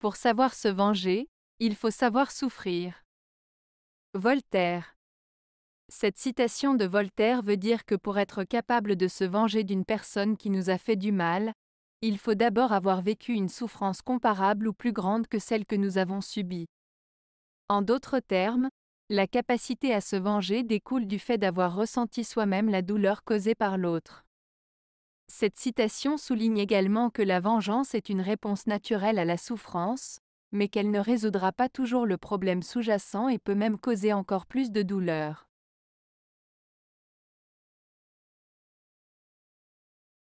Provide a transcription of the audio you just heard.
Pour savoir se venger, il faut savoir souffrir. Voltaire. Cette citation de Voltaire veut dire que pour être capable de se venger d'une personne qui nous a fait du mal, il faut d'abord avoir vécu une souffrance comparable ou plus grande que celle que nous avons subie. En d'autres termes, la capacité à se venger découle du fait d'avoir ressenti soi-même la douleur causée par l'autre. Cette citation souligne également que la vengeance est une réponse naturelle à la souffrance, mais qu'elle ne résoudra pas toujours le problème sous-jacent et peut même causer encore plus de douleur.